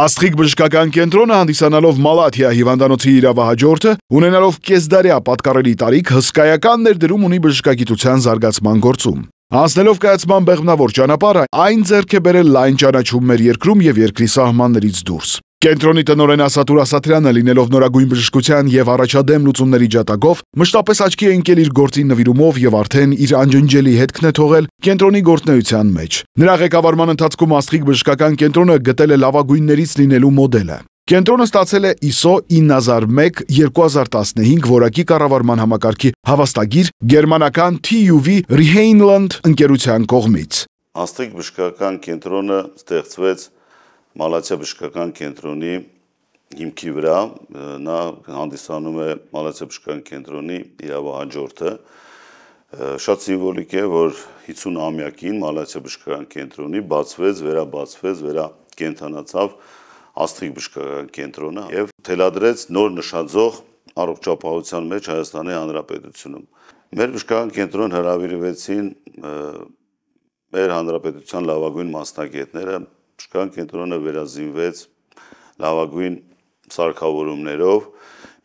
Աստղիկ բժշկական կենտրոնը հանդիսանալով Մալաթիա հիվանդանոցի իրավահաջորդը, ունենալով կեսդարյա պատկառելի տարիք հսկայական ներդրում ունի բժշկագիտության զարգացման գործում։ Անցնելով կայացման բեղմնավոր ճանապարհը, այն ձեռք է բերել լայն ճանաչումներ երկրում եւ երկրի սահմաններից դուրս։ Կենտրոնի տնօրեն Ասատուր Ասատրյանը լինելով նորագույն բժշկության եւ առաջադեմ լուծումների ջատագով մշտապես աչքի է ընկել իր գործի նվիրումով եւ արդեն իր անջնջելի հետքն է թողել կենտրոնի գործնեության մեջ։ Նրա ղեկավարման ընթացքում աստղիկ բժշկական կենտրոնը գտել է լավագույններից լինելու մոդելը։ Կենտրոնը ստացել է ISO 9001-2015 որակի կառավարման համակարգի հավաստագիր գերմանական TÜV Rheinland ընկերության կողմից։ Աստղիկ բժշկական կենտրոնը ստեղծվեց 1998 Մալացիա բժշկական կենտրոնի հիմքի վրա նա հանդիսանում է Մալացիա բժշկական կենտրոնի իրավահաջորդը։ Շատ սիմվոլիկ է, որ 50-ամյակին Մալացիա բժշկական կենտրոնի բացվեց, վերաբացվեց, վերա կենթանացավ Աստղիկ բժշկական կենտրոնը եւ թելադրեց նոր նշաձող առողջապահության մեջ Հայաստանի Հանրապետությունում։ Մեր բժշկական կենտրոն հրավիրվեցին մեր հանրապետության լավագույն մասնագետները, Բժշկական կենտրոնը վերազինվեց լավագույն սարքավորումներով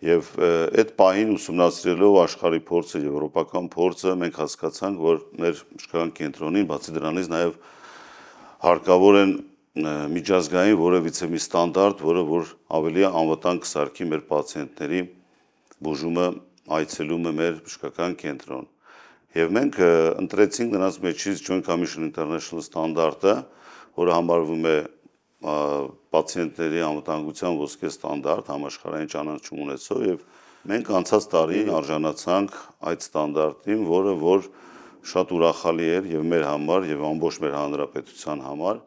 եւ այդ պահին ուսումնասիրելով աշխարհի փորձը, եվրոպական փորձը, մենք հասկացանք, որ մեր բժշկական կենտրոնին բացի դրանից նաեւ հարկավոր են միջազգային որևիցե մի ստանդարտ, որը որ ավելի անվտանգ սարքի մեր պացիենտների բուժումը այցելում է մեր բժշկական կենտրոն։ Եվ մենք ընտրեցինք նրանց մեջից Joint Commission International ստանդարտը, որը համարվում է պացիենտների անվտանգության ոսկե ստանդարտ համաշխարհային ճանաչում ունեցող եւ մենք անցած տարի արժանացանք այդ ստանդարտին, որը որ շատ ուրախալի էր եւ մեր համար եւ ամբողջ մեր հանրապետության համար, համար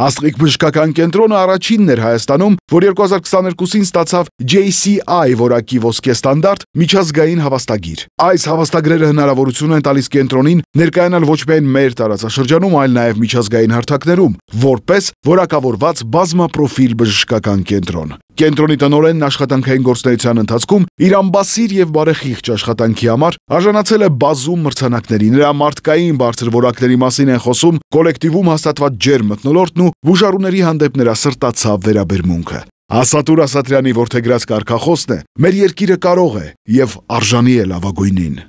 Աստղիկ բժշկական կենտրոնը առաջինն էր Հայաստանում, որ 2022-ին ստացավ JCI որակի ոսկե ստանդարտ միջազգային հավաստագիր։ Այս հավաստագրերը հնարավորություն են տալիս կենտրոնին ներկայանալ ոչ միայն մեր տարածաշրջանում, այլ նաև միջազգային հարթակներում, որպես որակավորված բազմապրոֆիլ բժշկական կենտրոն։ Կենտրոնի տնօրենն աշխատանքային գործնեության ընթացքում իր ամբասիր եւ բարեխիղճ աշխատանքի համար արժանացել է բազում մրցանակների։ Նրա մարդկային բարձր որակների մասին են խոսում կոլեկտիվում հաստատված ջեր մտնոլորտն ու բուժառուների հանդեպ նրա սրտացավ վերաբերմունքը։ Ասատուր Ասատրյանի ворթեգրած կարգախոսն է. «Մեր երկիրը կարող է եւ արժանի է լավագույնին»։